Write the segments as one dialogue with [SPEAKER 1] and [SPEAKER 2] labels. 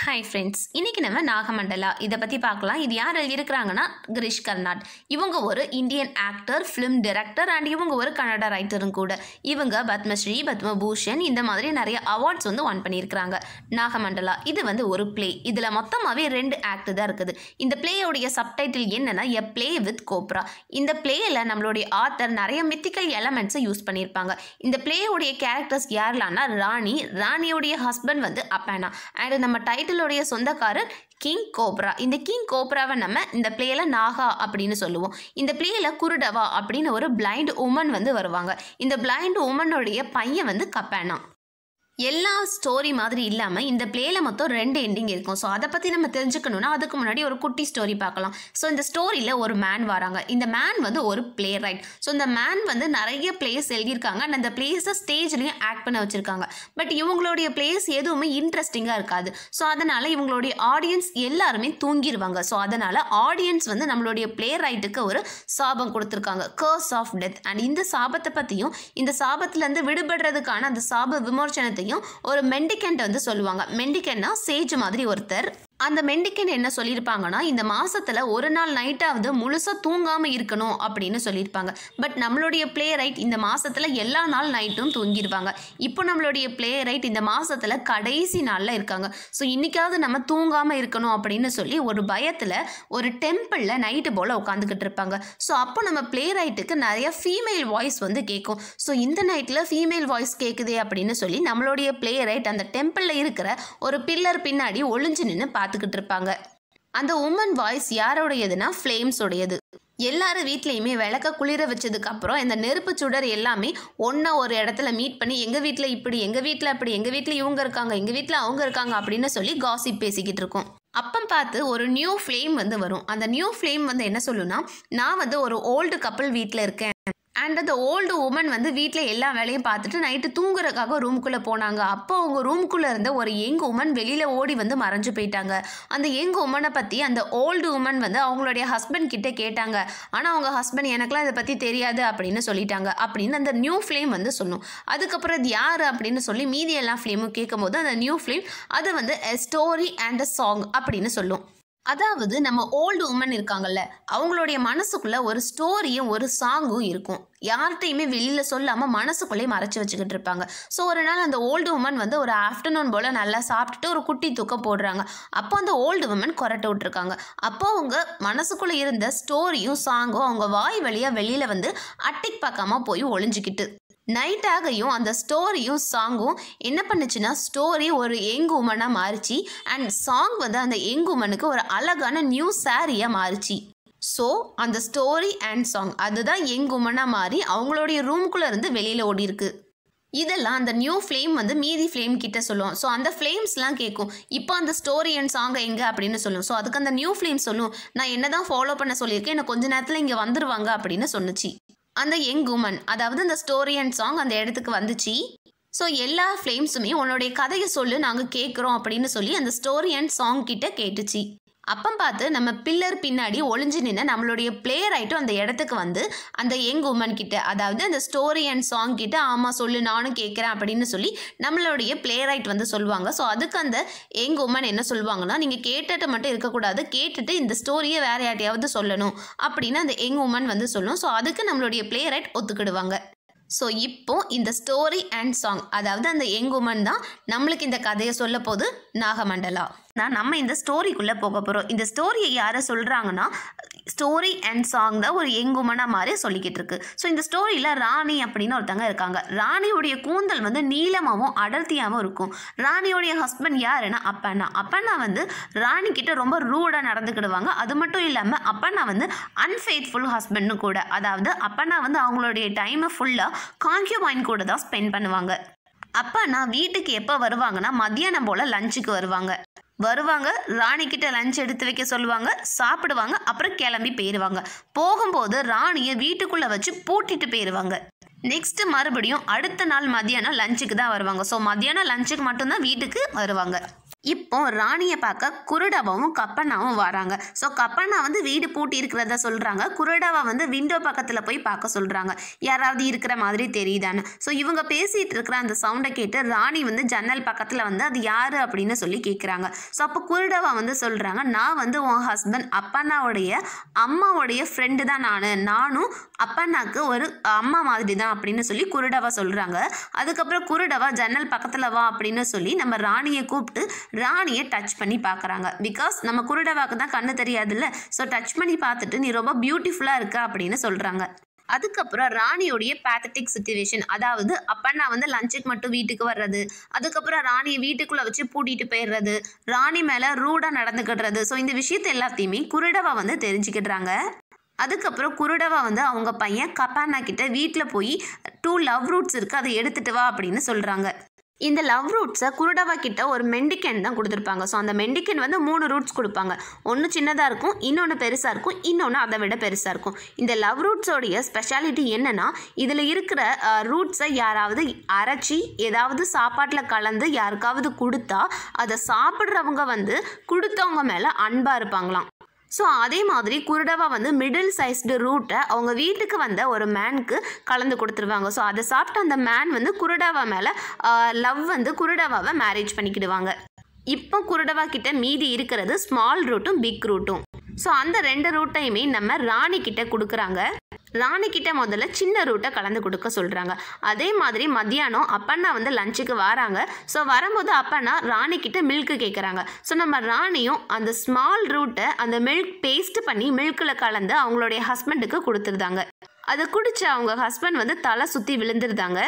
[SPEAKER 1] hi friends இன்றைக்கி நம்ம நாகமண்டலா இதை பற்றி பார்க்கலாம் இது யார் எழுதியிருக்கிறாங்கன்னா கிரிஷ் கர்நாட் இவங்க ஒரு Indian actor film director and இவங்க ஒரு கன்னட ரைட்டரும் கூட இவங்க பத்மஸ்ரீ பத்மபூஷன் இந்த மாதிரி நிறைய அவார்ட்ஸ் வந்து ஒன் பண்ணியிருக்கிறாங்க நாகமண்டலா இது வந்து ஒரு பிளே இதில் மொத்தமாகவே ரெண்டு ஆக்ட் தான் இருக்குது இந்த பிளேயோடைய சப்டைட்டில் என்னென்னா எ பிளே வித் கோப்ரா இந்த பிளேயில் நம்மளுடைய ஆத்தர் நிறைய மித்திக்கல் எலமெண்ட்ஸை யூஸ் பண்ணியிருப்பாங்க இந்த பிளேயோடைய கேரக்டர்ஸ் யாரெல்லாம்னா ராணி ராணியோடைய ஹஸ்பண்ட் வந்து அப்பேனா அண்ட் நம்ம டைட் டைட்டிலுடைய சொந்தக்காரர் கிங் கோப்ரா இந்த கிங் கோப்ராவை நம்ம இந்த பிளேயில் நாகா அப்படின்னு சொல்லுவோம் இந்த பிளேயில் குருடவா அப்படின்னு ஒரு பிளைண்ட் உமன் வந்து வருவாங்க இந்த பிளைண்ட் உமனுடைய பையன் வந்து கப்பேனா எல்லா ஸ்டோரி மாதிரி இல்லாமல் இந்த பிளேல மொத்தம் ரெண்டு எண்டிங் இருக்கும் ஸோ அதை பற்றி நம்ம தெரிஞ்சுக்கணும்னா அதுக்கு முன்னாடி ஒரு குட்டி ஸ்டோரி பார்க்கலாம் ஸோ இந்த ஸ்டோரியில் ஒரு மேன் வராங்க இந்த மேன் வந்து ஒரு பிளே ரைட் ஸோ இந்த மேன் வந்து நிறைய பிளேஸ் எழுதியிருக்காங்க அண்ட் அந்த பிளேஸை ஸ்டேஜ்லேயும் ஆக்ட் பண்ண வச்சுருக்காங்க பட் இவங்களுடைய பிளேஸ் எதுவுமே இன்ட்ரெஸ்டிங்காக இருக்காது ஸோ அதனால் இவங்களுடைய ஆடியன்ஸ் எல்லாருமே தூங்கிடுவாங்க ஸோ அதனால் ஆடியன்ஸ் வந்து நம்மளுடைய பிளே ரைட்டுக்கு ஒரு சாபம் கொடுத்துருக்காங்க கர்ஸ் ஆஃப் டெத் அண்ட் இந்த சாபத்தை பற்றியும் இந்த சாபத்துலேருந்து விடுபடுறதுக்கான அந்த சாப விமோசனத்தையும் பற்றியும் ஒரு மெண்டிகண்ட் வந்து சொல்லுவாங்க மெண்டிகண்ட்னா சேஜ் மாதிரி ஒருத்தர் அந்த மெண்டிக்கன் என்ன சொல்லியிருப்பாங்கன்னா இந்த மாதத்தில் ஒரு நாள் நைட்டாவது முழுசாக தூங்காமல் இருக்கணும் அப்படின்னு சொல்லியிருப்பாங்க பட் நம்மளுடைய பிளே ரைட் இந்த மாதத்தில் எல்லா நாள் நைட்டும் தூங்கிடுவாங்க இப்போ நம்மளுடைய பிளே ரைட் இந்த மாதத்தில் கடைசி நாளில் இருக்காங்க ஸோ இன்றைக்காவது நம்ம தூங்காமல் இருக்கணும் அப்படின்னு சொல்லி ஒரு பயத்தில் ஒரு டெம்பிளில் நைட்டு போல் உட்காந்துக்கிட்டு இருப்பாங்க ஸோ அப்போ நம்ம பிளே ரைட்டுக்கு நிறைய ஃபீமேல் வாய்ஸ் வந்து கேட்கும் ஸோ இந்த நைட்டில் ஃபீமேல் வாய்ஸ் கேட்குதே அப்படின்னு சொல்லி நம்மளுடைய பிளே ரைட் அந்த டெம்பிளில் இருக்கிற ஒரு பில்லர் பின்னாடி ஒளிஞ்சு நின்று பார்த்துக்கிட்டு இருப்பாங்க அந்த உமன் வாய்ஸ் யாரோடையதுன்னா ஃப்ளேம்ஸோடையது எல்லாரும் வீட்லேயுமே விளக்க குளிர வச்சதுக்கு அப்புறம் இந்த நெருப்பு சுடர் எல்லாமே ஒன்றா ஒரு இடத்துல மீட் பண்ணி எங்கள் வீட்டில் இப்படி எங்கள் வீட்டில் அப்படி எங்கள் வீட்டில் இவங்க இருக்காங்க எங்கள் வீட்டில் அவங்க இருக்காங்க அப்படின்னு சொல்லி காசிப் பேசிக்கிட்டு இருக்கோம் அப்பம் பார்த்து ஒரு நியூ ஃப்ளேம் வந்து வரும் அந்த நியூ ஃப்ளேம் வந்து என்ன சொல்லுன்னா நான் வந்து ஒரு ஓல்டு கப்பல் வீட்டில் இருக்கேன் அண்ட் அந்த ஓல்டு உமன் வந்து வீட்டில் எல்லா வேலையும் பார்த்துட்டு நைட்டு தூங்குறதுக்காக ரூம்குள்ளே போனாங்க அப்போ அவங்க ரூம்குள்ளே இருந்த ஒரு யங் உமன் வெளியில் ஓடி வந்து மறைஞ்சு போயிட்டாங்க அந்த யங் உமனை பற்றி அந்த ஓல்டு உமன் வந்து அவங்களுடைய ஹஸ்பண்ட் கிட்டே கேட்டாங்க ஆனால் அவங்க ஹஸ்பண்ட் எனக்குலாம் இதை பற்றி தெரியாது அப்படின்னு சொல்லிட்டாங்க அப்படின்னு அந்த நியூ ஃப்ளேம் வந்து சொன்னோம் அதுக்கப்புறம் அது யார் அப்படின்னு சொல்லி மீதி எல்லா ஃப்ளேமும் கேட்கும்போது அந்த நியூ ஃப்ளேம் அது வந்து ஸ்டோரி அண்ட் சாங் அப்படின்னு சொல்லும் அதாவது நம்ம ஓல்டு உமன் இருக்காங்கல்ல அவங்களுடைய மனசுக்குள்ள ஒரு ஸ்டோரியும் ஒரு சாங்கும் இருக்கும் யார்கிட்டையுமே வெளியில் சொல்லாமல் மனசுக்குள்ளேயே மறைச்சி வச்சுக்கிட்டு இருப்பாங்க ஸோ ஒரு நாள் அந்த ஓல்டு உமன் வந்து ஒரு ஆஃப்டர்நூன் போல் நல்லா சாப்பிட்டுட்டு ஒரு குட்டி தூக்க போடுறாங்க அப்போ அந்த ஓல்டு உமன் கொரட்டை விட்டுருக்காங்க அப்போ அவங்க மனசுக்குள்ளே இருந்த ஸ்டோரியும் சாங்கும் அவங்க வாய் வழியாக வெளியில் வந்து அட்டிக் பார்க்காம போய் ஒளிஞ்சிக்கிட்டு நைட்டாகையும் அந்த ஸ்டோரியும் சாங்கும் என்ன பண்ணுச்சுன்னா ஸ்டோரி ஒரு யங் உமனாக மாறிச்சு அண்ட் சாங் வந்து அந்த யங் உமனுக்கு ஒரு அழகான நியூ சாரியாக மாறிச்சு ஸோ அந்த ஸ்டோரி அண்ட் சாங் அதுதான் யங் உமனாக மாறி அவங்களுடைய ரூம்குள்ளே இருந்து வெளியில் ஓடி இருக்கு இதெல்லாம் அந்த நியூ ஃப்ளேம் வந்து மீதி ஃப்ளேம் கிட்ட சொல்லுவோம் ஸோ அந்த ஃப்ளேம்ஸ்லாம் கேட்கும் இப்போ அந்த ஸ்டோரி அண்ட் சாங்கை எங்கே அப்படின்னு சொல்லும் ஸோ அதுக்கு அந்த நியூ ஃப்ளேம் சொல்லும் நான் என்ன தான் ஃபாலோ பண்ண சொல்லியிருக்கேன் என்னை கொஞ்ச நேரத்தில் இங்கே வந்துடுவாங்க அப்படின்னு சொன்னிச்சு அந்த யங் உமன் அதாவது அந்த ஸ்டோரி அண்ட் சாங் அந்த இடத்துக்கு வந்துச்சு ஸோ எல்லா ஃப்ளேம்ஸுமே உன்னுடைய கதையை சொல்லு நாங்கள் கேட்குறோம் அப்படின்னு சொல்லி அந்த ஸ்டோரி அண்ட் சாங் கிட்ட கேட்டுச்சு அப்பம் பார்த்து நம்ம பில்லர் பின்னாடி ஒளிஞ்சு நின்று நம்மளுடைய பிளேயர் ஆகிட்டும் அந்த இடத்துக்கு வந்து அந்த யங் உமன் கிட்ட அதாவது அந்த ஸ்டோரி அண்ட் சாங் கிட்ட ஆமாம் சொல்லு நானும் கேட்குறேன் அப்படின்னு சொல்லி நம்மளுடைய பிளேயர் ஆகிட்டு வந்து சொல்லுவாங்க ஸோ அதுக்கு அந்த யங் உமன் என்ன சொல்லுவாங்கன்னா நீங்கள் கேட்டுட்டு மட்டும் இருக்கக்கூடாது கேட்டுட்டு இந்த ஸ்டோரியை வேற யார்ட்டையாவது சொல்லணும் அப்படின்னு அந்த யங் உமன் வந்து சொல்லும் ஸோ அதுக்கு நம்மளுடைய பிளேயர் ஆகிட்டு ஒத்துக்கிடுவாங்க ஸோ இப்போ இந்த ஸ்டோரி அண்ட் சாங் அதாவது அந்த எங் உமன் தான் நம்மளுக்கு இந்த கதையை சொல்ல போது நாகமண்டலா நம்ம இந்த ஸ்டோரிக்குள்ளே போக போகிறோம் இந்த ஸ்டோரியை யாரை சொல்கிறாங்கன்னா ஸ்டோரி அண்ட் சாங் தான் ஒரு எங்குமனா மாதிரி சொல்லிக்கிட்டு இருக்கு ஸோ இந்த ஸ்டோரியில் ராணி அப்படின்னு ஒருத்தங்க இருக்காங்க ராணியுடைய கூந்தல் வந்து நீளமாகவும் அடர்த்தியாகவும் இருக்கும் ராணியோடைய ஹஸ்பண்ட் யாருன்னா அப்பண்ணா அப்பண்ணா வந்து ராணி கிட்ட ரொம்ப ரூடாக நடந்துக்கிடுவாங்க அது மட்டும் இல்லாமல் அப்பண்ணா வந்து அன்ஃபெய்த்ஃபுல் ஹஸ்பண்ட்னு கூட அதாவது அப்பண்ணா வந்து அவங்களுடைய டைமை ஃபுல்லாக காங்கியூமைன் கூட தான் ஸ்பெண்ட் பண்ணுவாங்க அப்பா நான் வீட்டுக்கு எப்போ வருவாங்கன்னா மத்தியானம் போல் லஞ்சுக்கு வருவாங்க வருவாங்க ராணிக்கிட்ட லஞ்ச் எடுத்து வைக்க சொல்லுவாங்க சாப்பிடுவாங்க அப்புறம் கிளம்பி போயிடுவாங்க போகும்போது ராணியை வீட்டுக்குள்ளே வச்சு பூட்டிட்டு போயிடுவாங்க நெக்ஸ்ட் மறுபடியும் அடுத்த நாள் மத்தியானம் லஞ்சுக்கு தான் வருவாங்க ஸோ மத்தியானம் லஞ்சுக்கு மட்டும்தான் வீட்டுக்கு வருவாங்க இப்போ ராணியை பார்க்க குருடவாவும் கப்பனாவும் வராங்க ஸோ கப்பனா வந்து வீடு பூட்டி இருக்கிறத சொல்கிறாங்க குருடவா வந்து விண்டோ பக்கத்தில் போய் பார்க்க சொல்கிறாங்க யாராவது இருக்கிற மாதிரி தெரியுதான்னு ஸோ இவங்க பேசிகிட்டு இருக்கிற அந்த சவுண்டை கேட்டு ராணி வந்து ஜன்னல் பக்கத்தில் வந்து அது யார் அப்படின்னு சொல்லி கேட்குறாங்க ஸோ அப்போ குருடவா வந்து சொல்கிறாங்க நான் வந்து உன் ஹஸ்பண்ட் அப்பனாவுடைய அம்மாவுடைய ஃப்ரெண்டு தான் நான் நானும் அப்பனாக்கு ஒரு அம்மா மாதிரி தான் அப்படின்னு சொல்லி குருடவா சொல்கிறாங்க அதுக்கப்புறம் குருடவா ஜன்னல் பக்கத்தில் வா அப்படின்னு சொல்லி நம்ம ராணியை கூப்பிட்டு ராணியை டச் பண்ணி பார்க்குறாங்க பிகாஸ் நம்ம குருடவாக்கு தான் கண்ணு தெரியாதுல்ல ஸோ டச் பண்ணி பார்த்துட்டு நீ ரொம்ப பியூட்டிஃபுல்லாக இருக்க அப்படின்னு சொல்கிறாங்க அதுக்கப்புறம் ராணியோடைய பேத்தட்டிக் சுச்சுவேஷன் அதாவது அப்பண்ணா வந்து லஞ்சுக்கு மட்டும் வீட்டுக்கு வர்றது அதுக்கப்புறம் ராணியை வீட்டுக்குள்ளே வச்சு பூட்டிட்டு போயிடுறது ராணி மேலே ரூடாக நடந்துக்கிடுறது ஸோ இந்த விஷயத்தை எல்லாத்தையுமே குருடவா வந்து தெரிஞ்சுக்கிடுறாங்க அதுக்கப்புறம் குருடவா வந்து அவங்க பையன் கப்பானா கிட்ட வீட்டில் போய் டூ லவ் ரூட்ஸ் இருக்குது அதை எடுத்துகிட்டு வா அப்படின்னு சொல்கிறாங்க இந்த லவ் ரூட்ஸை குருடவா கிட்ட ஒரு மெண்டிக்கன் தான் கொடுத்துருப்பாங்க ஸோ அந்த மெண்டிக்கன் வந்து மூணு ரூட்ஸ் கொடுப்பாங்க ஒன்று சின்னதாக இருக்கும் இன்னொன்று பெருசாக இருக்கும் இன்னொன்று அதை விட பெருசாக இருக்கும் இந்த லவ் ரூட்ஸோடைய ஸ்பெஷாலிட்டி என்னென்னா இதில் இருக்கிற ரூட்ஸை யாராவது அரைச்சி ஏதாவது சாப்பாட்டில் கலந்து யாருக்காவது கொடுத்தா அதை சாப்பிட்றவங்க வந்து கொடுத்தவங்க மேலே அன்பாக இருப்பாங்களாம் ஸோ அதே மாதிரி குருடவா வந்து மிடில் சைஸ்டு ரூட்டை அவங்க வீட்டுக்கு வந்த ஒரு மேனுக்கு கலந்து கொடுத்துருவாங்க ஸோ அதை சாப்பிட்டு அந்த மேன் வந்து குருடவா மேலே லவ் வந்து குருடவாவை மேரேஜ் பண்ணிக்கிடுவாங்க இப்போ குருடவா கிட்ட மீதி இருக்கிறது ஸ்மால் ரூட்டும் பிக் ரூட்டும் ஸோ அந்த ரெண்டு ரூட்டையுமே நம்ம ராணி கிட்ட கொடுக்குறாங்க ராணி கிட்ட முதல்ல சின்ன ரூட்டை கலந்து கொடுக்க சொல்கிறாங்க அதே மாதிரி மத்தியானம் அப்பண்ணா வந்து லஞ்சுக்கு வராங்க ஸோ வரும்போது அப்பண்ணா ராணி கிட்ட மில்க்கு கேட்குறாங்க ஸோ நம்ம ராணியும் அந்த ஸ்மால் ரூட்டை அந்த மில்க் பேஸ்ட் பண்ணி மில்கில் கலந்து அவங்களுடைய ஹஸ்பண்டுக்கு கொடுத்துருந்தாங்க அதை குடிச்சு அவங்க ஹஸ்பண்ட் வந்து தலை சுற்றி விழுந்துருந்தாங்க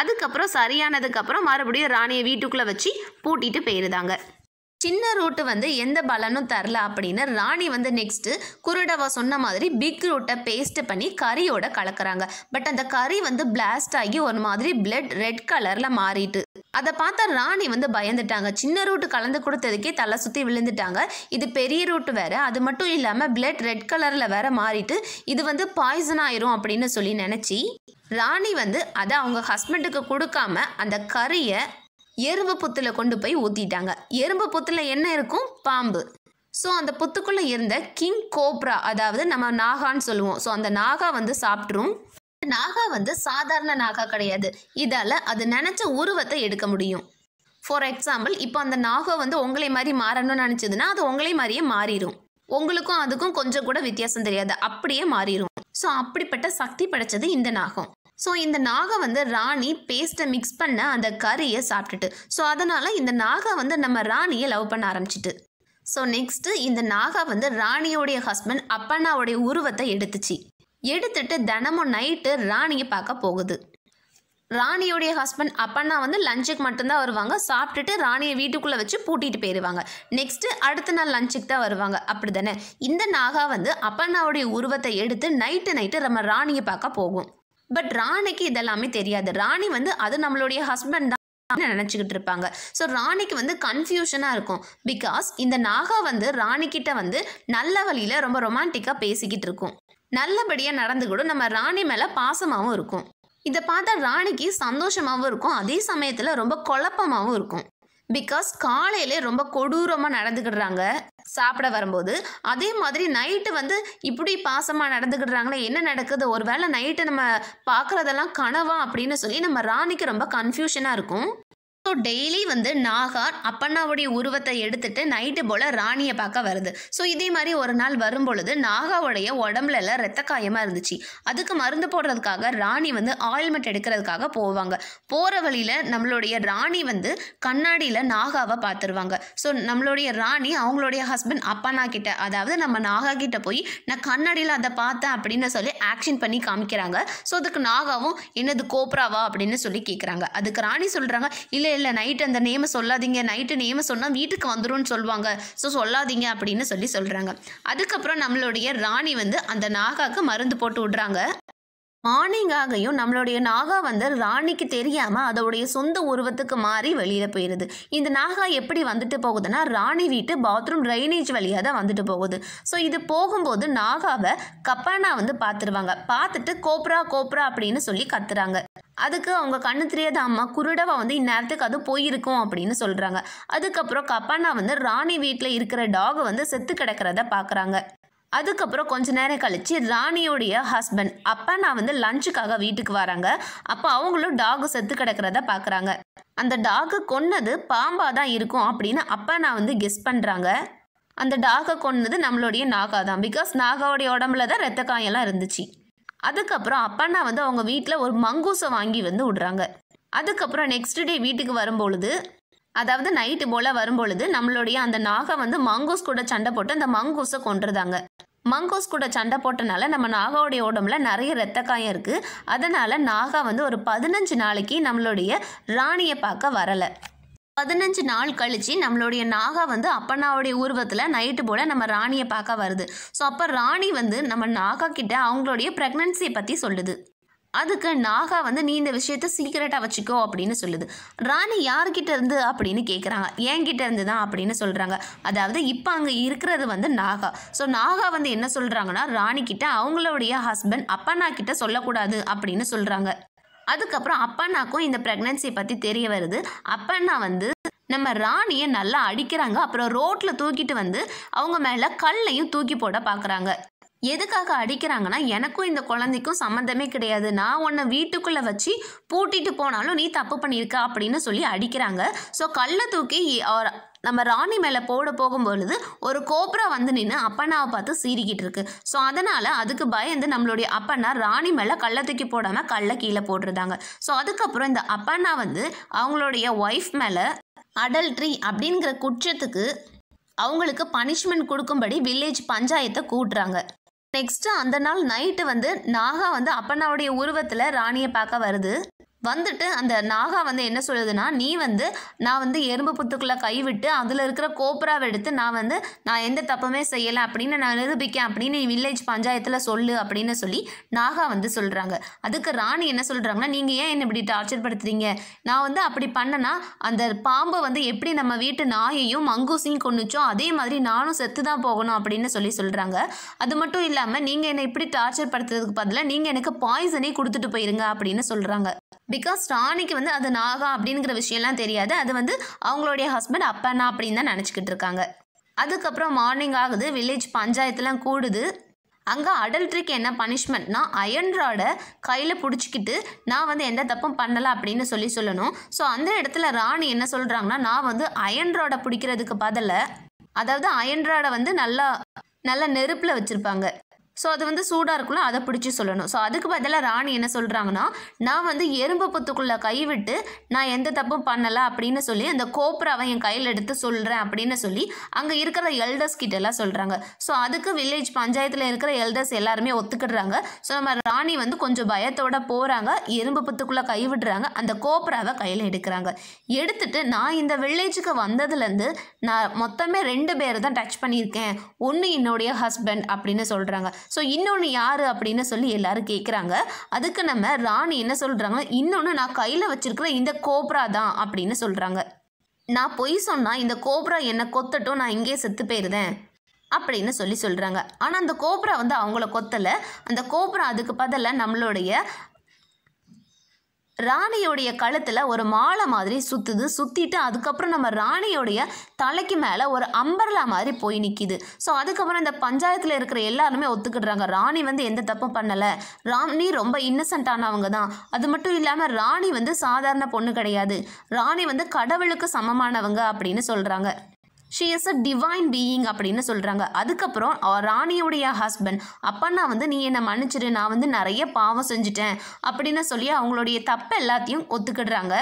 [SPEAKER 1] அதுக்கப்புறம் சரியானதுக்கப்புறம் மறுபடியும் ராணியை வீட்டுக்குள்ளே வச்சு பூட்டிட்டு போயிருந்தாங்க சின்ன ரூட்டு வந்து எந்த பலனும் தரல அப்படின்னு ராணி வந்து நெக்ஸ்ட்டு குருடவா சொன்ன மாதிரி பிக் ரூட்டை பேஸ்ட் பண்ணி கறியோட கலக்கிறாங்க பட் அந்த கறி வந்து பிளாஸ்ட் ஆகி ஒரு மாதிரி பிளட் ரெட் கலரில் மாறிட்டு அதை பார்த்தா ராணி வந்து பயந்துட்டாங்க சின்ன ரூட்டு கலந்து கொடுத்ததுக்கே தலை சுற்றி விழுந்துட்டாங்க இது பெரிய ரூட்டு வேற அது மட்டும் இல்லாமல் பிளட் ரெட் கலரில் வேற மாறிட்டு இது வந்து பாய்சன் ஆயிரும் அப்படின்னு சொல்லி நினச்சி ராணி வந்து அதை அவங்க ஹஸ்பண்டுக்கு கொடுக்காம அந்த கறியை எறும்பு புத்தில் கொண்டு போய் ஊற்றிட்டாங்க எறும்பு புத்தில் என்ன இருக்கும் பாம்பு ஸோ அந்த புத்துக்குள்ளே இருந்த கிங் கோப்ரா அதாவது நம்ம நாகான்னு சொல்லுவோம் ஸோ அந்த நாகா வந்து சாப்பிட்ரும் நாகா வந்து சாதாரண நாகா கிடையாது இதால் அது நினச்ச உருவத்தை எடுக்க முடியும் ஃபார் எக்ஸாம்பிள் இப்போ அந்த நாகா வந்து உங்களை மாதிரி மாறணும்னு நினச்சதுன்னா அது உங்களை மாதிரியே மாறிடும் உங்களுக்கும் அதுக்கும் கொஞ்சம் கூட வித்தியாசம் தெரியாது அப்படியே மாறிடும் ஸோ அப்படிப்பட்ட சக்தி படைச்சது இந்த நாகம் ஸோ இந்த நாகம் வந்து ராணி பேஸ்ட்டை மிக்ஸ் பண்ண அந்த கறியை சாப்பிட்டுட்டு ஸோ அதனால் இந்த நாகம் வந்து நம்ம ராணியை லவ் பண்ண ஆரம்பிச்சிட்டு ஸோ நெக்ஸ்ட்டு இந்த நாகா வந்து ராணியோடைய ஹஸ்பண்ட் அப்பண்ணாவுடைய உருவத்தை எடுத்துச்சு எடுத்துட்டு தினமும் நைட்டு ராணியை பார்க்க போகுது ராணியுடைய ஹஸ்பண்ட் அப்பண்ணா வந்து லஞ்சுக்கு மட்டும்தான் வருவாங்க சாப்பிட்டுட்டு ராணியை வீட்டுக்குள்ளே வச்சு பூட்டிட்டு போயிடுவாங்க நெக்ஸ்ட்டு அடுத்த நாள் லஞ்சுக்கு தான் வருவாங்க அப்படி தானே இந்த நாகா வந்து அப்பண்ணாவுடைய உருவத்தை எடுத்து நைட்டு நைட்டு நம்ம ராணியை பார்க்க போகும் பட் ராணிக்கு இதெல்லாமே தெரியாது ராணி வந்து அது நம்மளுடைய ஹஸ்பண்ட் தான் நினச்சிக்கிட்டு இருப்பாங்க ஸோ ராணிக்கு வந்து கன்ஃபியூஷனாக இருக்கும் பிகாஸ் இந்த நாகா வந்து ராணிக்கிட்ட வந்து நல்ல வழியில் ரொம்ப ரொமான்டிக்காக பேசிக்கிட்டு இருக்கும் நல்லபடியாக நடந்து கூட நம்ம ராணி மேலே பாசமாகவும் இருக்கும் இதை பார்த்தா ராணிக்கு சந்தோஷமாகவும் இருக்கும் அதே சமயத்தில் ரொம்ப குழப்பமாகவும் இருக்கும் பிகாஸ் காலையிலே ரொம்ப கொடூரமாக நடந்துக்கிடுறாங்க சாப்பிட வரும்போது அதே மாதிரி நைட்டு வந்து இப்படி பாசமாக நடந்துக்கிடுறாங்களே என்ன நடக்குது ஒரு வேளை நைட்டு நம்ம பார்க்குறதெல்லாம் கனவா அப்படின்னு சொல்லி நம்ம ராணிக்கு ரொம்ப கன்ஃபியூஷனாக இருக்கும் ஸோ டெய்லி வந்து நாகார் அப்பண்ணாவுடைய உருவத்தை எடுத்துட்டு நைட்டு போல் ராணியை பார்க்க வருது ஸோ இதே மாதிரி ஒரு நாள் வரும்பொழுது நாகாவுடைய உடம்புல எல்லாம் ரத்த காயமாக இருந்துச்சு அதுக்கு மருந்து போடுறதுக்காக ராணி வந்து ஆயில்மெண்ட் எடுக்கிறதுக்காக போவாங்க போகிற வழியில் நம்மளுடைய ராணி வந்து கண்ணாடியில் நாகாவை பார்த்துருவாங்க ஸோ நம்மளுடைய ராணி அவங்களுடைய ஹஸ்பண்ட் அப்பண்ணா கிட்ட அதாவது நம்ம நாகா கிட்ட போய் நான் கண்ணாடியில் அதை பார்த்தேன் அப்படின்னு சொல்லி ஆக்ஷன் பண்ணி காமிக்கிறாங்க ஸோ அதுக்கு நாகாவும் என்னது கோப்ராவா அப்படின்னு சொல்லி கேட்குறாங்க அதுக்கு ராணி சொல்கிறாங்க இல்லை இல்லை நைட் அந்த நேமை சொல்லாதீங்க நைட்டு நேமை சொன்னால் வீட்டுக்கு வந்துடும் சொல்லுவாங்க ஸோ சொல்லாதீங்க அப்படின்னு சொல்லி சொல்கிறாங்க அதுக்கப்புறம் நம்மளுடைய ராணி வந்து அந்த நாகாக்கு மருந்து போட்டு விடுறாங்க மார்னிங் ஆகையும் நம்மளுடைய நாகா வந்து ராணிக்கு தெரியாமல் அதோடைய சொந்த உருவத்துக்கு மாறி வெளியில் போயிடுது இந்த நாகா எப்படி வந்துட்டு போகுதுன்னா ராணி வீட்டு பாத்ரூம் ட்ரைனேஜ் வழியாக தான் வந்துட்டு போகுது ஸோ இது போகும்போது நாகாவை கப்பானா வந்து பார்த்துருவாங்க பார்த்துட்டு கோப்ரா கோப்ரா அப்படின்னு சொல்லி கத்துறாங்க அதுக்கு அவங்க கண்ணு தெரியாத அம்மா குருடவா வந்து இந்நேரத்துக்கு அது போயிருக்கும் அப்படின்னு சொல்கிறாங்க அதுக்கப்புறம் கப்பானா வந்து ராணி வீட்டில் இருக்கிற டாக் வந்து செத்து கிடக்கிறத பார்க்குறாங்க அதுக்கப்புறம் கொஞ்ச நேரம் கழிச்சு ராணியோடைய ஹஸ்பண்ட் அப்பா நான் வந்து லஞ்சுக்காக வீட்டுக்கு வராங்க அப்போ அவங்களும் டாக் செத்து கிடக்கிறத பார்க்குறாங்க அந்த டாக் கொன்னது பாம்பாக தான் இருக்கும் அப்படின்னு அப்பா நான் வந்து கெஸ் பண்ணுறாங்க அந்த டாகை கொன்னது நம்மளுடைய நாகா தான் பிகாஸ் நாகாவுடைய உடம்புல தான் ரத்த காயெல்லாம் இருந்துச்சு அதுக்கப்புறம் அப்பண்ணா வந்து அவங்க வீட்டில் ஒரு மங்கூசை வாங்கி வந்து விடுறாங்க அதுக்கப்புறம் நெக்ஸ்ட் டே வீட்டுக்கு வரும்பொழுது அதாவது நைட்டு போல் வரும்பொழுது நம்மளுடைய அந்த நாகம் வந்து மங்கூஸ் கூட சண்டை போட்டு அந்த மங்கூஸை கொண்டுருந்தாங்க மங்கூஸ் கூட சண்டை போட்டனால நம்ம நாகாவுடைய உடம்புல நிறைய ரத்த காயம் இருக்குது அதனால் நாகா வந்து ஒரு பதினஞ்சு நாளைக்கு நம்மளுடைய ராணியை பார்க்க வரலை பதினஞ்சு நாள் கழிச்சு நம்மளுடைய நாகா வந்து அப்பனாவுடைய உருவத்தில் நைட்டு போல் நம்ம ராணியை பார்க்க வருது ஸோ அப்போ ராணி வந்து நம்ம நாகா கிட்ட அவங்களுடைய ப்ரெக்னன்சியை பற்றி சொல்லுது அதுக்கு நாகா வந்து நீ இந்த விஷயத்த சீக்கிரட்டாக வச்சுக்கோ அப்படின்னு சொல்லுது ராணி யார்கிட்ட இருந்து அப்படின்னு கேட்குறாங்க என்கிட்ட இருந்து தான் அப்படின்னு சொல்கிறாங்க அதாவது இப்போ அங்கே இருக்கிறது வந்து நாகா ஸோ நாகா வந்து என்ன சொல்கிறாங்கன்னா ராணி கிட்ட அவங்களுடைய ஹஸ்பண்ட் அப்பனா கிட்ட சொல்லக்கூடாது அப்படின்னு சொல்கிறாங்க அதுக்கப்புறம் அப்பண்ணாக்கும் இந்த ப்ரெக்னன்சியை பற்றி தெரிய வருது அப்பண்ணா வந்து நம்ம ராணியை நல்லா அடிக்கிறாங்க அப்புறம் ரோட்டில் தூக்கிட்டு வந்து அவங்க மேலே கல்லையும் தூக்கி போட பார்க்குறாங்க எதுக்காக அடிக்கிறாங்கன்னா எனக்கும் இந்த குழந்தைக்கும் சம்மந்தமே கிடையாது நான் உன்னை வீட்டுக்குள்ளே வச்சு பூட்டிட்டு போனாலும் நீ தப்பு பண்ணியிருக்க அப்படின்னு சொல்லி அடிக்கிறாங்க ஸோ கல்லை தூக்கி நம்ம ராணி மேலே போட போகும்பொழுது ஒரு கோப்ரா வந்து நின்று அப்பண்ணாவை பார்த்து சீறிக்கிட்டு இருக்கு ஸோ அதனால் அதுக்கு பயந்து நம்மளுடைய அப்பண்ணா ராணி மேலே கல்லை தூக்கி போடாமல் கல்லை கீழே போட்டுருந்தாங்க ஸோ அதுக்கப்புறம் இந்த அப்பண்ணா வந்து அவங்களுடைய ஒய்ஃப் மேலே அடல்ட்ரி அப்படிங்கிற குற்றத்துக்கு அவங்களுக்கு பனிஷ்மெண்ட் கொடுக்கும்படி வில்லேஜ் பஞ்சாயத்தை கூட்டுறாங்க நெக்ஸ்ட்டு அந்த நாள் நைட்டு வந்து நாகா வந்து அப்பனாவுடைய உருவத்தில் ராணியை பார்க்க வருது வந்துட்டு அந்த நாகா வந்து என்ன சொல்லுதுன்னா நீ வந்து நான் வந்து எறும்பு புத்துக்குள்ளே கைவிட்டு அதில் இருக்கிற கோப்ராவை எடுத்து நான் வந்து நான் எந்த தப்புமே செய்யலை அப்படின்னு நான் நிரூபிக்கேன் அப்படின்னு வில்லேஜ் பஞ்சாயத்தில் சொல்லு அப்படின்னு சொல்லி நாகா வந்து சொல்கிறாங்க அதுக்கு ராணி என்ன சொல்கிறாங்கன்னா நீங்கள் ஏன் என்ன இப்படி டார்ச்சர் படுத்துறீங்க நான் வந்து அப்படி பண்ணனா அந்த பாம்பை வந்து எப்படி நம்ம வீட்டு நாயையும் மங்கூசையும் கொண்டுச்சோ அதே மாதிரி நானும் செத்து தான் போகணும் அப்படின்னு சொல்லி சொல்கிறாங்க அது மட்டும் இல்லாமல் நீங்கள் என்னை இப்படி டார்ச்சர் படுத்துறதுக்கு பதிலாக நீங்கள் எனக்கு பாய்சனே கொடுத்துட்டு போயிருங்க அப்படின்னு சொல்கிறாங்க பிகாஸ் ராணிக்கு வந்து அது நாகா அப்படிங்கிற விஷயம்லாம் தெரியாது அது வந்து அவங்களுடைய ஹஸ்பண்ட் அப்பண்ணா அப்படின்னு தான் நினச்சிக்கிட்டு இருக்காங்க அதுக்கப்புறம் மார்னிங் ஆகுது வில்லேஜ் பஞ்சாயத்துலாம் கூடுது அங்கே அடல்ட்ரிக்கு என்ன பனிஷ்மெண்ட்னா அயன் ராடை கையில் பிடிச்சிக்கிட்டு நான் வந்து எந்த தப்பும் பண்ணலை அப்படின்னு சொல்லி சொல்லணும் ஸோ அந்த இடத்துல ராணி என்ன சொல்கிறாங்கன்னா நான் வந்து அயன் பிடிக்கிறதுக்கு பதில அதாவது அயன் வந்து நல்லா நல்லா நெருப்பில் வச்சுருப்பாங்க ஸோ அது வந்து சூடாக இருக்குல்ல அதை பிடிச்சி சொல்லணும் ஸோ அதுக்கு பதிலாக ராணி என்ன சொல்கிறாங்கன்னா நான் வந்து எறும்பு பொத்துக்குள்ளே கைவிட்டு நான் எந்த தப்பும் பண்ணலை அப்படின்னு சொல்லி அந்த கோப்ராவை என் கையில் எடுத்து சொல்கிறேன் அப்படின்னு சொல்லி அங்கே இருக்கிற எல்டர்ஸ் கிட்ட எல்லாம் சொல்கிறாங்க ஸோ அதுக்கு வில்லேஜ் பஞ்சாயத்தில் இருக்கிற எல்டர்ஸ் எல்லாருமே ஒத்துக்கிடுறாங்க ஸோ நம்ம ராணி வந்து கொஞ்சம் பயத்தோட போகிறாங்க எறும்பு பொத்துக்குள்ளே கைவிடுறாங்க அந்த கோப்ராவை கையில் எடுக்கிறாங்க எடுத்துட்டு நான் இந்த வில்லேஜுக்கு வந்ததுலேருந்து நான் மொத்தமே ரெண்டு பேர் தான் டச் பண்ணியிருக்கேன் ஒன்று என்னுடைய ஹஸ்பண்ட் அப்படின்னு சொல்கிறாங்க ஸோ இன்னொன்று யார் அப்படின்னு சொல்லி எல்லாரும் கேட்குறாங்க அதுக்கு நம்ம ராணி என்ன சொல்கிறாங்க இன்னொன்று நான் கையில் வச்சிருக்கிற இந்த கோப்ரா தான் அப்படின்னு சொல்கிறாங்க நான் பொய் சொன்னால் இந்த கோப்ரா என்னை கொத்தட்டும் நான் இங்கேயே செத்து போயிருந்தேன் அப்படின்னு சொல்லி சொல்கிறாங்க ஆனால் அந்த கோப்ரா வந்து அவங்கள கொத்தலை அந்த கோப்ரா அதுக்கு பதிலாக நம்மளுடைய ராணியோடைய கழுத்தில் ஒரு மாலை மாதிரி சுற்றுது சுற்றிட்டு அதுக்கப்புறம் நம்ம ராணியோடைய தலைக்கு மேலே ஒரு அம்பர்லா மாதிரி போய் நிற்கிது ஸோ அதுக்கப்புறம் இந்த பஞ்சாயத்தில் இருக்கிற எல்லாருமே ஒத்துக்கிடுறாங்க ராணி வந்து எந்த தப்பும் பண்ணலை ராணி ரொம்ப இன்னசென்டானவங்க தான் அது மட்டும் இல்லாமல் ராணி வந்து சாதாரண பொண்ணு கிடையாது ராணி வந்து கடவுளுக்கு சமமானவங்க அப்படின்னு சொல்கிறாங்க she is a divine being அப்படின்னு சொல்கிறாங்க அதுக்கப்புறம் ராணியுடைய ஹஸ்பண்ட் அப்பன்னா வந்து நீ என்னை மன்னிச்சிரு நான் வந்து நிறைய பாவம் செஞ்சுட்டேன் அப்படின்னு சொல்லி அவங்களுடைய தப்பு எல்லாத்தையும் ஒத்துக்கிடுறாங்க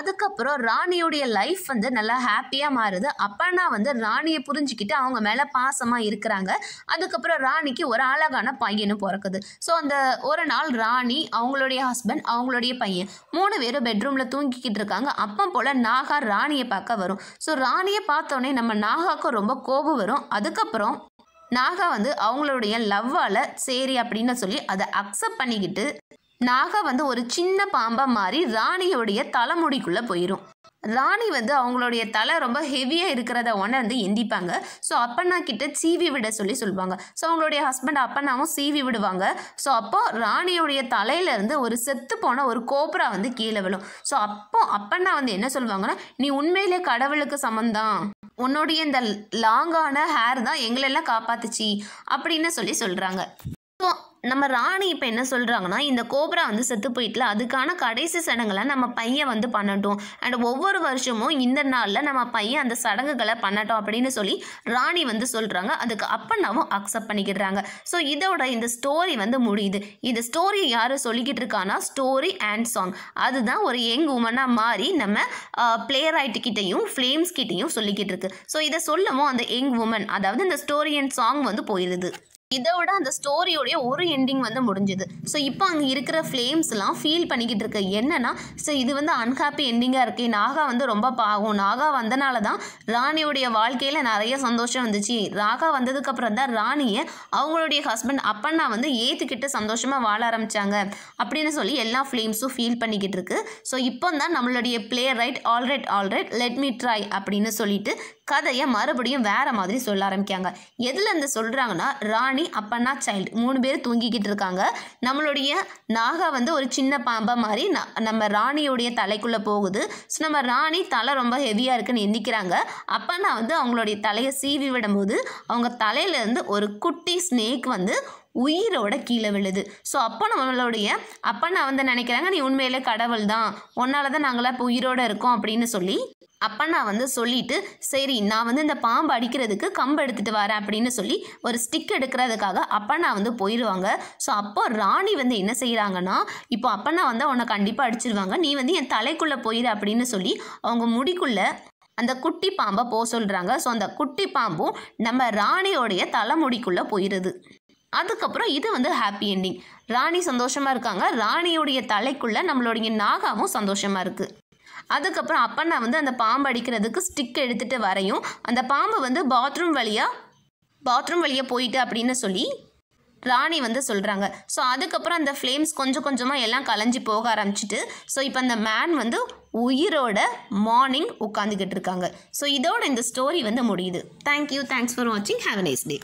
[SPEAKER 1] அதுக்கப்புறம் ராணியுடைய லைஃப் வந்து நல்லா ஹாப்பியாக மாறுது அப்பனா வந்து ராணியை புரிஞ்சுக்கிட்டு அவங்க மேலே பாசமாக இருக்கிறாங்க அதுக்கப்புறம் ராணிக்கு ஒரு அழகான பையனும் பிறக்குது ஸோ அந்த ஒரு நாள் ராணி அவங்களுடைய ஹஸ்பண்ட் அவங்களுடைய பையன் மூணு பேரும் பெட்ரூமில் தூங்கிக்கிட்டு இருக்காங்க அப்போ போல் நாகா ராணியை பார்க்க வரும் ஸோ ராணியை பார்த்தோன்னே நம்ம நாகாவுக்கு ரொம்ப கோபம் வரும் அதுக்கப்புறம் நாகா வந்து அவங்களுடைய லவ்வால் சரி அப்படின்னு சொல்லி அதை அக்செப்ட் பண்ணிக்கிட்டு நாகா வந்து ஒரு சின்ன பாம்பாக மாதிரி ராணியோடைய தலைமுடிக்குள்ளே போயிடும் ராணி வந்து அவங்களுடைய தலை ரொம்ப ஹெவியாக இருக்கிறத உணர்ந்து எந்திப்பாங்க ஸோ அப்பண்ணா கிட்ட சீவி விட சொல்லி சொல்லுவாங்க ஸோ அவங்களுடைய ஹஸ்பண்ட் அப்பண்ணாவும் சீவி விடுவாங்க ஸோ அப்போ ராணியுடைய தலையிலேருந்து ஒரு செத்து போன ஒரு கோப்ரா வந்து கீழே விழும் ஸோ அப்போ அப்பண்ணா வந்து என்ன சொல்லுவாங்கன்னா நீ உண்மையிலே கடவுளுக்கு சமந்தான் உன்னுடைய இந்த லாங்கான ஹேர் தான் எங்களெல்லாம் காப்பாத்துச்சு அப்படின்னு சொல்லி சொல்கிறாங்க ஸோ நம்ம ராணி இப்போ என்ன சொல்கிறாங்கன்னா இந்த கோப்ரா வந்து செத்து போயிட்டுல அதுக்கான கடைசி சடங்குகளை நம்ம பையன் வந்து பண்ணட்டும் அண்ட் ஒவ்வொரு வருஷமும் இந்த நாளில் நம்ம பையன் அந்த சடங்குகளை பண்ணட்டும் அப்படின்னு சொல்லி ராணி வந்து சொல்கிறாங்க அதுக்கு அப்பனாவும் அக்செப்ட் பண்ணிக்கிறாங்க ஸோ இதோட இந்த ஸ்டோரி வந்து முடியுது இந்த ஸ்டோரியை யார் சொல்லிக்கிட்டு இருக்கானா ஸ்டோரி அண்ட் சாங் அதுதான் ஒரு யங் உமனாக மாறி நம்ம பிளேயர் ஆயிட்டுக்கிட்டையும் ஃப்ளேம்ஸ் சொல்லிக்கிட்டு இருக்கு ஸோ இதை சொல்லவும் அந்த யங் உமன் அதாவது இந்த ஸ்டோரி அண்ட் சாங் வந்து போயிடுது இதை விட அந்த ஸ்டோரியோடைய ஒரு எண்டிங் வந்து முடிஞ்சுது ஸோ இப்போ அங்கே இருக்கிற ஃப்ளேம்ஸ்லாம் ஃபீல் பண்ணிக்கிட்டு இருக்க என்னன்னா ஸோ இது வந்து அன்ஹாப்பி எண்டிங்காக இருக்குது நாகா வந்து ரொம்ப பாகும் நாகா வந்தனால தான் ராணியோடைய வாழ்க்கையில் நிறைய சந்தோஷம் வந்துச்சு நாகா வந்ததுக்கப்புறம் தான் ராணியை அவங்களுடைய ஹஸ்பண்ட் அப்பண்ணா வந்து ஏற்றுக்கிட்டு சந்தோஷமாக வாழ ஆரம்பித்தாங்க அப்படின்னு சொல்லி எல்லா ஃப்ளேம்ஸும் ஃபீல் பண்ணிக்கிட்டு இருக்கு ஸோ இப்போ தான் நம்மளுடைய playwright alright alright let me try அப்படின்னு சொல்லிட்டு கதையை மறுபடியும் வேறு மாதிரி சொல்ல ஆரம்பிக்காங்க எதில் இந்த சொல்கிறாங்கன்னா ராணி மம்மி அப்பனா சைல்டு மூணு பேர் தூங்கிக்கிட்டு இருக்காங்க நம்மளுடைய நாகா வந்து ஒரு சின்ன பாம்பை மாதிரி நம்ம ராணியுடைய தலைக்குள்ளே போகுது ஸோ நம்ம ராணி தலை ரொம்ப ஹெவியாக இருக்குன்னு எண்ணிக்கிறாங்க அப்பனா வந்து அவங்களுடைய தலையை சீவி விடும்போது அவங்க தலையிலேருந்து ஒரு குட்டி ஸ்னேக் வந்து உயிரோட கீழே விழுது ஸோ அப்போ நம்மளுடைய அப்போ நான் வந்து நினைக்கிறாங்க நீ உண்மையிலே கடவுள் தான் உன்னால தான் நாங்களாம் இப்போ உயிரோடு இருக்கோம் அப்படின்னு சொல்லி அப்போ நான் வந்து சொல்லிட்டு சரி நான் வந்து இந்த பாம்பு அடிக்கிறதுக்கு கம்பு எடுத்துகிட்டு வரேன் அப்படின்னு சொல்லி ஒரு ஸ்டிக் எடுக்கிறதுக்காக அப்போ நான் வந்து போயிடுவாங்க ஸோ அப்போ ராணி வந்து என்ன செய்கிறாங்கன்னா இப்போ அப்போ நான் வந்து உன்னை கண்டிப்பாக அடிச்சிருவாங்க நீ வந்து என் தலைக்குள்ளே போயிடு அப்படின்னு சொல்லி அவங்க முடிக்குள்ளே அந்த குட்டி பாம்பை போக சொல்கிறாங்க ஸோ அந்த குட்டி பாம்பும் நம்ம ராணியோடைய தலைமுடிக்குள்ளே போயிடுது அதுக்கப்புறம் இது வந்து ஹாப்பி என்டிங் ராணி சந்தோஷமாக இருக்காங்க ராணியுடைய தலைக்குள்ளே நம்மளுடைய நாகாவும் சந்தோஷமாக இருக்குது அதுக்கப்புறம் அப்பண்ணா வந்து அந்த பாம்பு அடிக்கிறதுக்கு ஸ்டிக் எடுத்துகிட்டு வரையும் அந்த பாம்பு வந்து பாத்ரூம் வழியாக பாத்ரூம் வழியாக போயிட்டு அப்படின்னு சொல்லி ராணி வந்து சொல்கிறாங்க ஸோ அதுக்கப்புறம் அந்த ஃப்ளேம்ஸ் கொஞ்சம் கொஞ்சமாக எல்லாம் கலைஞ்சி போக ஆரம்பிச்சிட்டு ஸோ இப்போ அந்த மேன் வந்து உயிரோட மார்னிங் உட்காந்துக்கிட்டு இருக்காங்க ஸோ இதோட இந்த ஸ்டோரி வந்து முடியுது தேங்க்யூ தேங்க்ஸ் ஃபார் வாட்சிங் ஹாவ் அ நைஸ் டே